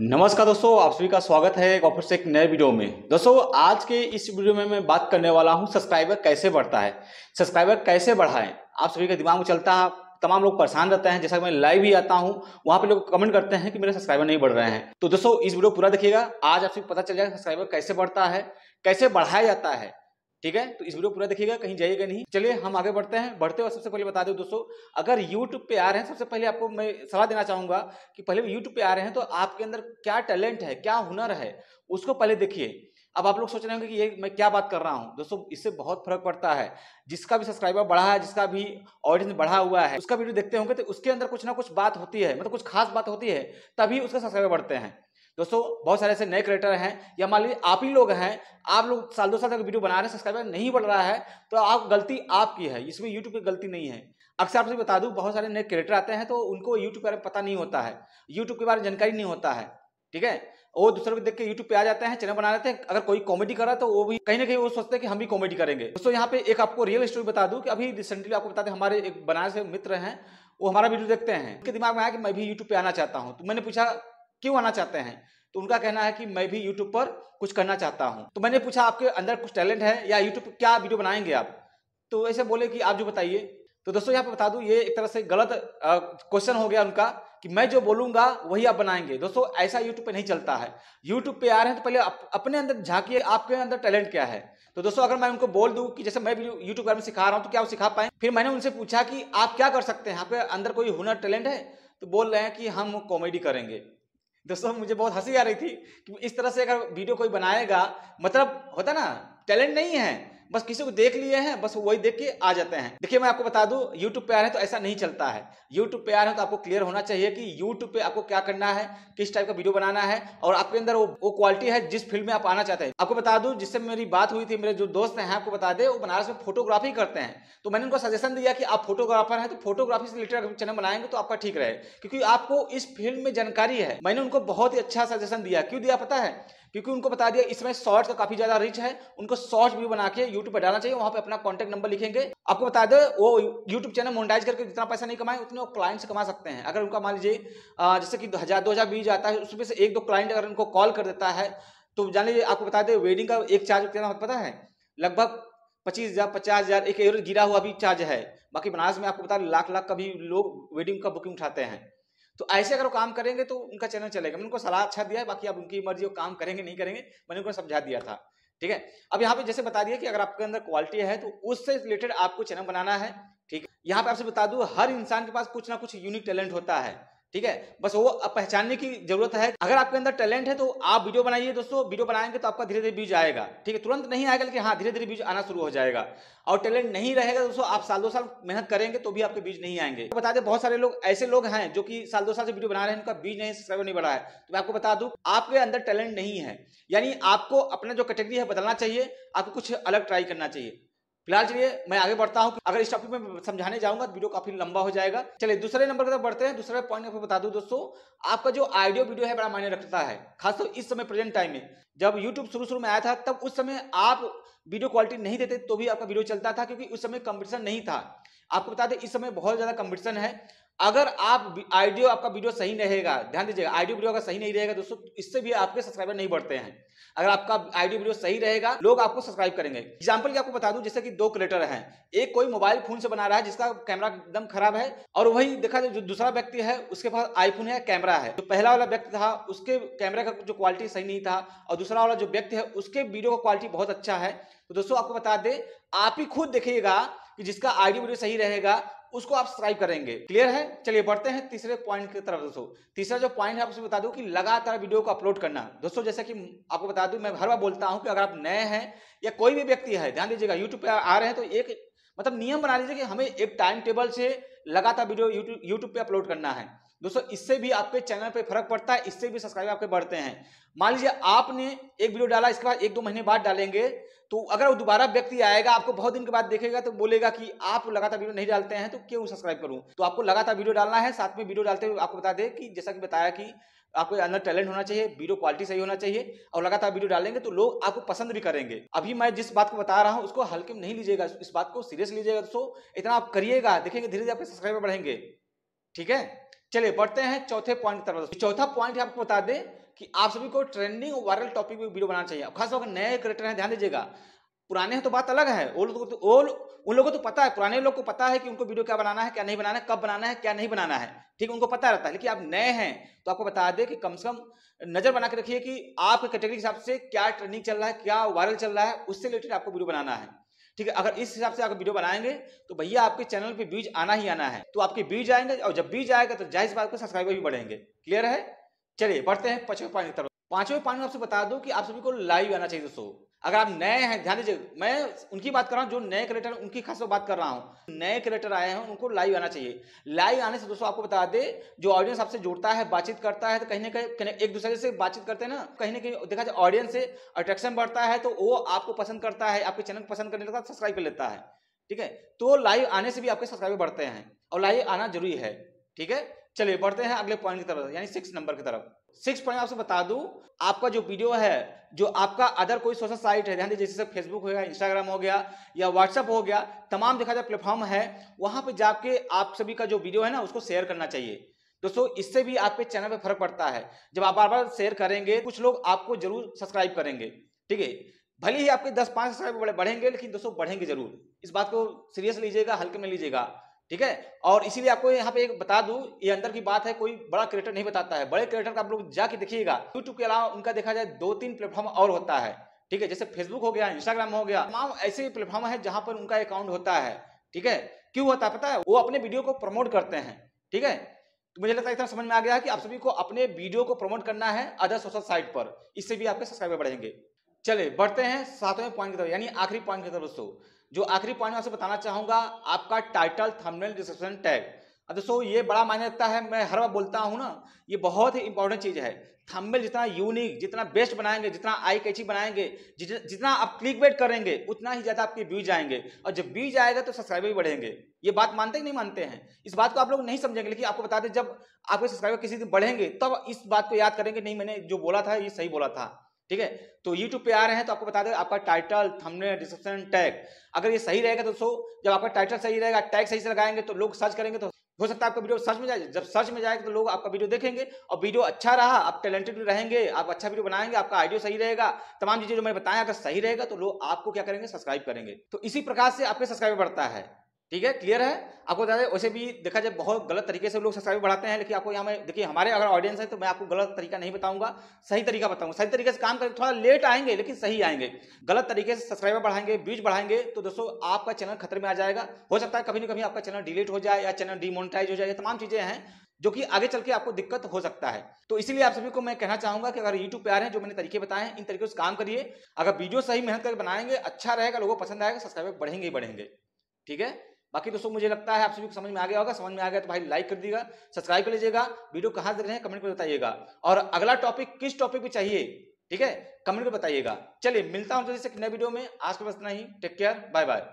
नमस्कार दोस्तों आप सभी का स्वागत है एक ऑफर से एक नए वीडियो में दोस्तों आज के इस वीडियो में मैं बात करने वाला हूं सब्सक्राइबर कैसे बढ़ता है सब्सक्राइबर कैसे बढ़ाएं आप सभी का दिमाग में चलता है तमाम लोग परेशान रहते हैं जैसा कि मैं लाइव भी आता हूं वहां पे लोग कमेंट करते हैं कि मेरे सब्सक्राइबर नहीं बढ़ रहे हैं तो दोस्तों इस वीडियो पूरा देखिएगा आज सभी पता चल जाएगा सब्सक्राइबर कैसे बढ़ता है कैसे बढ़ाया जाता है ठीक है तो इस वीडियो पूरा देखिएगा कहीं जाइएगा नहीं चलिए हम आगे बढ़ते हैं बढ़ते हुए सबसे पहले बता दूं दोस्तों अगर यूट्यूब पे आ रहे हैं सबसे पहले आपको मैं सलाह देना चाहूंगा कि पहले यूट्यूब पे आ रहे हैं तो आपके अंदर क्या टैलेंट है क्या हुनर है उसको पहले देखिए अब आप लोग सोच रहे होंगे कि ये मैं क्या बात कर रहा हूँ दोस्तों इससे बहुत फर्क पड़ता है जिसका भी सब्सक्राइबर बढ़ा है जिसका भी ऑडियंस बढ़ा हुआ है उसका वीडियो देखते होंगे तो उसके अंदर कुछ ना कुछ बात होती है मतलब कुछ खास बात होती है तभी उसका सब्सक्राइबर बढ़ते हैं दोस्तों बहुत सारे ऐसे नए क्रिएटर हैं या मान लीजिए आप ही लोग हैं आप लोग साल दो साल तक वीडियो बना रहे हैं सब्सक्राइबर नहीं बढ़ रहा है तो आप गलती आपकी है इसमें यूट्यूब की गलती नहीं है अक्सर आपसे बता दूं बहुत सारे नए क्रिएटर आते हैं तो उनको यूट्यूब के बारे में पता नहीं होता है यूट्यूब के बारे में जानकारी नहीं होता है ठीक है वो दूसरे को देख के यूट्यूब पे आ जाते हैं चैनल बना लेते हैं अगर कोई कॉमेडी कर रहा है तो वो भी कहीं ना कहीं वो सोचते हैं कि हम भी कॉमेडी करेंगे दोस्तों यहाँ पे एक आपको रियल स्टोरी बता दूँ कि अभी रिसेंटली आपको बताते हैं हमारे एक बनारस से मित्र हैं वो हमारा वीडियो देखते हैं उनके दिमाग में आया कि मैं भी यूट्यूब पे आना चाहता हूँ तो मैंने पूछा क्यों आना चाहते हैं तो उनका कहना है कि मैं भी यूट्यूब पर कुछ करना चाहता हूं तो मैंने पूछा आपके अंदर कुछ टैलेंट है या यूट्यूब पर क्या वीडियो बनाएंगे आप तो ऐसे बोले कि आप जो बताइए तो दोस्तों यहाँ पे बता दूँ ये एक तरह से गलत क्वेश्चन हो गया उनका कि मैं जो बोलूंगा वही आप बनाएंगे दोस्तों ऐसा यूट्यूब पे नहीं चलता है यूट्यूब पे आ रहे हैं तो पहले अप, अपने अंदर झांकिए आपके अंदर टैलेंट क्या है तो दोस्तों अगर मैं उनको बोल दूं कि जैसे मैं भी यूट्यूब बारे में सिखा रहा हूँ तो क्या वो सिखा पाए फिर मैंने उनसे पूछा कि आप क्या कर सकते हैं आपके अंदर कोई हुनर टैलेंट है तो बोल रहे हैं कि हम कॉमेडी करेंगे दोस्तों मुझे बहुत हंसी आ रही थी कि इस तरह से अगर वीडियो कोई बनाएगा मतलब होता ना टैलेंट नहीं है बस किसी को देख लिए हैं बस वही देख के आ जाते हैं देखिए मैं आपको बता दूं यूट्यूब पे आ रहे हैं तो ऐसा नहीं चलता है यूट्यूब पे आ रहे हैं तो आपको क्लियर होना चाहिए कि यूट्यूब पे आपको क्या करना है किस टाइप का वीडियो बनाना है और आपके अंदर वो वो क्वालिटी है जिस फील्ड में आप आना चाहते हैं आपको बता दूं जिससे मेरी बात हुई थी मेरे जो दोस्त हैं आपको बता दे वो बनारस में फोटोग्राफी करते हैं तो मैंने उनको सजेशन दिया कि आप फोटोग्राफर हैं तो फोटोग्राफी से रिलेटेड चैनल बनाएंगे तो आपका ठीक रहे क्योंकि आपको इस फील्ड में जानकारी है मैंने उनको बहुत ही अच्छा सजेशन दिया क्यों दिया पता है क्योंकि उनको बता दिया इसमें शॉर्ट का काफी ज्यादा रिच है उनको शॉर्ट व्यू बना के यूट्यूब पर डालना चाहिए वहां पे अपना कॉन्टैक्ट नंबर लिखेंगे आपको बता दें वो यूट्यूब चैनल मोनिटाइज करके जितना पैसा नहीं कमाए उतने क्लाइंट से कमा सकते हैं अगर उनका मान लीजिए जैसे कि हजार दो हजार बीज आता है उसमें से एक दो क्लाइंट अगर उनको कॉल कर देता है तो जान लीजिए आपको बता दें वेडिंग का एक चार्ज कितना पता है लगभग पच्चीस हज़ार पचास हज़ार एक एवरेज गिरा हुआ भी चार्ज है बाकी बनारस में आपको बता लाख लाख का भी लोग वेडिंग का बुकिंग उठाते हैं तो ऐसे अगर वो काम करेंगे तो उनका चैनल चलेगा मैंने उनको सलाह अच्छा दिया है बाकी आप उनकी मर्जी वो काम करेंगे नहीं करेंगे मैंने उनको समझा दिया था ठीक है अब यहाँ पे जैसे बता दिया कि अगर आपके अंदर क्वालिटी है तो उससे रिलेटेड आपको चैनल बनाना है ठीक है यहाँ पे आपसे बता दू हर इंसान के पास कुछ ना कुछ यूनिक टैलेंट होता है ठीक है बस वो पहचानने की जरूरत है अगर आपके अंदर टैलेंट है तो आप वीडियो बनाइए दोस्तों वीडियो बनाएंगे तो आपका धीरे धीरे बीज आएगा ठीक है तुरंत नहीं आएगा लेकिन हाँ धीरे धीरे बीज आना शुरू हो जाएगा और टैलेंट नहीं रहेगा दोस्तों आप साल दो साल मेहनत करेंगे तो भी आपके बीज नहीं आएंगे तो बता दें बहुत सारे लोग ऐसे लोग हैं जो कि साल दो साल से वीडियो बना रहे हैं उनका बीज नहीं सब्सक्राइबर नहीं बढ़ा है तो मैं आपको बता दू आपके अंदर टैलेंट नहीं है यानी आपको अपना जो कैटेगरी है बदलना चाहिए आपको कुछ अलग ट्राई करना चाहिए फिलहाल चलिए मैं आगे बढ़ता हूँ अगर इस टॉपिक में समझाने जाऊंगा तो वीडियो काफी लंबा हो जाएगा चलिए दूसरे नंबर की तरफ बढ़ते हैं दूसरा पॉइंट आपको बता दू दोस्तों आपका जो आइडियो वीडियो है बड़ा मायने रखता है खासतौर इस समय प्रेजेंट टाइम में जब यूट्यूब शुरू शुरू में आया था तब उस समय आप वीडियो क्वालिटी नहीं देते तो भी आपका वीडियो चलता था क्योंकि उस समय कंपटीशन नहीं था आपको बता दें इस समय बहुत ज़्यादा कंपटीशन है अगर आप आइडियो आपका वीडियो सही रहेगा ध्यान दीजिएगा आइडियो वीडियो अगर सही नहीं रहेगा दोस्तों इससे भी आपके सब्सक्राइबर नहीं बढ़ते हैं अगर आपका आइडियो वीडियो सही रहेगा लोग आपको सब्सक्राइब करेंगे एग्जाम्पल की आपको बता दूं जैसे कि दो क्रिएटर हैं एक कोई मोबाइल फोन से बना रहा है जिसका कैमरा एकदम खराब है और वही देखा जो दूसरा व्यक्ति है उसके पास आईफोन है कैमरा है जो पहला वाला व्यक्ति था उसके कैमरा का जो क्वालिटी सही नहीं था और दूसरा वाला जो व्यक्ति है उसके वीडियो का क्वालिटी बहुत अच्छा है तो दोस्तों आपको बता दें आप ही खुद देखिएगा कि जिसका आइडियो वीडियो सही रहेगा उसको आप स्क्राइब करेंगे क्लियर है चलिए बढ़ते हैं तीसरे पॉइंट की तरफ दोस्तों तीसरा जो पॉइंट है आपसे बता दूं कि लगातार वीडियो को अपलोड करना दोस्तों जैसा कि आपको बता दूं मैं हर बार बोलता हूं कि अगर आप नए हैं या कोई भी व्यक्ति है ध्यान दीजिएगा यूट्यूब पर आ रहे हैं तो एक मतलब नियम बना लीजिए कि हमें एक टाइम टेबल से लगातार वीडियो यूट्यूब पे अपलोड करना है दोस्तों इससे भी आपके चैनल पे फर्क पड़ता है इससे भी सब्सक्राइबर आपके बढ़ते हैं मान लीजिए आपने एक वीडियो डाला इसके बाद एक दो महीने बाद डालेंगे तो अगर वो दोबारा व्यक्ति आएगा आपको बहुत दिन के बाद देखेगा तो बोलेगा कि आप लगातार वीडियो नहीं डालते हैं तो क्यों सब्सक्राइब करूं तो आपको लगातार वीडियो डालना है साथ में वीडियो डालते हुए आपको बता दें कि जैसा कि बताया कि आपके अंदर टैलेंट होना चाहिए वीडियो क्वालिटी सही होना चाहिए और लगातार वीडियो डालेंगे तो लोग आपको पसंद भी करेंगे अभी मैं जिस बात को बता रहा हूँ उसको हल्के में नहीं लीजिएगा इस बात को सीरियस लीजिएगा दोस्तों इतना आप करिएगा देखेंगे धीरे धीरे आपके सब्सक्राइबर बढ़ेंगे ठीक है चलिए बढ़ते हैं चौथे पॉइंट तरफ चौथा पॉइंट आपको बता दें कि आप सभी को ट्रेंडिंग वायरल टॉपिक पे वीडियो बनाना चाहिए खासतौर पर नए क्रिएटर हैं ध्यान दीजिएगा पुराने हैं तो बात अलग है वो लोग तो उन लोगों को तो पता है पुराने लोग को पता है कि उनको वीडियो क्या बनाना है क्या नहीं बनाना है कब बनाना है क्या नहीं बनाना है ठीक उनको पता रहता है लेकिन आप नए हैं तो आपको बता दें कि कम से कम नजर बना के रखिए कि आपके कैटेगरी के हिसाब से क्या ट्रेंडिंग चल रहा है क्या वायरल चल रहा है उससे रिलेटेड आपको वीडियो बनाना है ठीक है अगर इस हिसाब से आप वीडियो बनाएंगे तो भैया आपके चैनल पे बीज आना ही आना है तो आपके बीज आएंगे और जब बीज आएगा तो जाहिर बात को सब्सक्राइबर भी बढ़ेंगे क्लियर है चलिए बढ़ते हैं पांचवें पॉइंट की तरफ पांचवें पॉइंट में आपसे बता दूं कि आप सभी को लाइव आना चाहिए दोस्तों अगर आप नए हैं ध्यान दीजिए मैं उनकी बात कर रहा हूँ जो नए क्रिएटर उनकी खास बात कर रहा हूँ नए क्रिएटर आए हैं उनको लाइव आना चाहिए लाइव आने से दोस्तों आपको बता दे जो ऑडियंस आपसे जुड़ता है बातचीत करता है तो कहीं ना कहीं एक दूसरे से बातचीत करते हैं ना कहीं ना कहीं देखा जाए ऑडियंस से अट्रैक्शन बढ़ता है तो वो आपको पसंद करता है आपके चैनल को पसंद करने लगता है सब्सक्राइब कर लेता है ठीक है तो लाइव आने से भी आपके सब्सक्राइबर बढ़ते हैं और लाइव आना जरूरी है ठीक है चलिए बढ़ते हैं अगले पॉइंट की तरफ यानी सिक्स नंबर की तरफ सिक्स पॉइंट आपसे बता दूं आपका जो वीडियो है जो आपका अदर कोई सोशल साइट है ध्यान दीजिए जैसे फेसबुक हो गया इंस्टाग्राम हो गया या व्हाट्सअप हो गया तमाम देखा जाए प्लेटफॉर्म है वहां पर जाके आप सभी का जो वीडियो है ना उसको शेयर करना चाहिए दोस्तों इससे भी आपके चैनल पर फर्क पड़ता है जब आप बार बार शेयर करेंगे कुछ लोग आपको जरूर सब्सक्राइब करेंगे ठीक है भले ही आपके दस पांच सब्सक्राइब बढ़ेंगे लेकिन दोस्तों बढ़ेंगे जरूर इस बात को सीरियस लीजिएगा हल्के में लीजिएगा ठीक है और इसीलिए आपको यहाँ पे एक बता दू ये अंदर की बात है कोई बड़ा क्रिएटर नहीं बताता है बड़े क्रिएटर का आप लोग जाके देखिएगा यूट्यूब के अलावा उनका देखा जाए दो तीन प्लेटफॉर्म और होता है ठीक है जैसे फेसबुक हो गया इंस्टाग्राम हो गया तमाम ऐसे प्लेटफॉर्म है जहां पर उनका अकाउंट होता है ठीक है क्यों होता है पता है वो अपने वीडियो को प्रमोट करते हैं ठीक है तो मुझे लगता है इतना समझ में आ गया है कि आप सभी को अपने वीडियो को प्रमोट करना है अदर सोशल साइट पर इससे भी आपके सब्सक्राइबर बढ़ेंगे चले बढ़ते हैं सातवें पॉइंट की तरफ यानी आखिरी पॉइंट की तरफ दोस्तों जो आखिरी पॉइंट आपसे बताना चाहूंगा आपका टाइटल थंबनेल डिस्क्रिप्शन टैग अब दोस्तों ये बड़ा मान्य रखता है मैं हर बार बोलता हूँ ना ये बहुत ही इंपॉर्टेंट चीज़ है थंबनेल जितना यूनिक जितना बेस्ट बनाएंगे जितना आई कैची बनाएंगे जितना आप क्लिक वेट करेंगे उतना ही ज़्यादा आपके व्यूज आएंगे और जब व्यूज आएगा तो सब्सक्राइबर भी बढ़ेंगे ये बात मानते ही नहीं मानते हैं इस बात को आप लोग नहीं समझेंगे लेकिन आपको बता दें जब आपके सब्सक्राइबर किसी दिन बढ़ेंगे तब तो इस बात को याद करेंगे नहीं मैंने जो बोला था ये सही बोला था ठीक है तो यूट्यूब पे आ रहे हैं तो आपको बता दें आपका टाइटल थंबनेल डिस्क्रिप्शन टैग अगर ये सही रहेगा तो सो जब आपका टाइटल सही रहेगा टैग सही से लगाएंगे तो लोग सर्च करेंगे तो हो सकता है आपका वीडियो सर्च में जाए जब सर्च में जाएगा तो लोग आपका वीडियो देखेंगे और वीडियो अच्छा रहा आप टैलेंटेड भी रहेंगे आप अच्छा वीडियो बनाएंगे आपका आइडियो सही रहेगा तमाम चीजें जो मैंने बताया अगर सही रहेगा तो लोग आपको क्या करेंगे सब्सक्राइब करेंगे तो इसी प्रकार से आपके सब्सक्राइबर बढ़ता है ठीक है क्लियर है आपको दें वैसे भी देखा जाए बहुत गलत तरीके से लोग सब्सक्राइब बढ़ाते हैं लेकिन आपको यहाँ में देखिए हमारे अगर ऑडियंस है तो मैं आपको गलत तरीका नहीं बताऊंगा सही तरीका बताऊंगा सही तरीके से काम करें थोड़ा लेट आएंगे लेकिन सही आएंगे गलत तरीके से सब्सक्राइबर बढ़ाएंगे व्यूज बढ़ाएंगे तो दोस्तों आपका चैनल खतरे में आ जाएगा हो सकता है कभी ना कभी आपका चैनल डिलीट हो जाए या चैनल डिमोनिटाइज हो जाए तमाम चीज़ें हैं जो कि आगे चल के आपको दिक्कत हो सकता है तो इसीलिए आप सभी को मैं कहना चाहूंगा कि अगर यूट्यूब पे आ रहे हैं जो मैंने तरीके बताए हैं इन तरीके से काम करिए अगर वीडियो सही मेहनत करके बनाएंगे अच्छा रहेगा लोगों को पसंद आएगा सब्सक्राइबर बढ़ेंगे ही बढ़ेंगे ठीक है बाकी दोस्तों मुझे लगता है आप सभी को समझ में आ गया होगा समझ में आ गया तो भाई लाइक कर दीजिएगा सब्सक्राइब कर लीजिएगा वीडियो कहाँ देख रहे हैं कमेंट में बताइएगा और अगला टॉपिक किस टॉपिक पे चाहिए ठीक है कमेंट में बताइएगा चलिए मिलता हूँ जल्दी से नए वीडियो में आज के बस इतना ही टेक केयर बाय बाय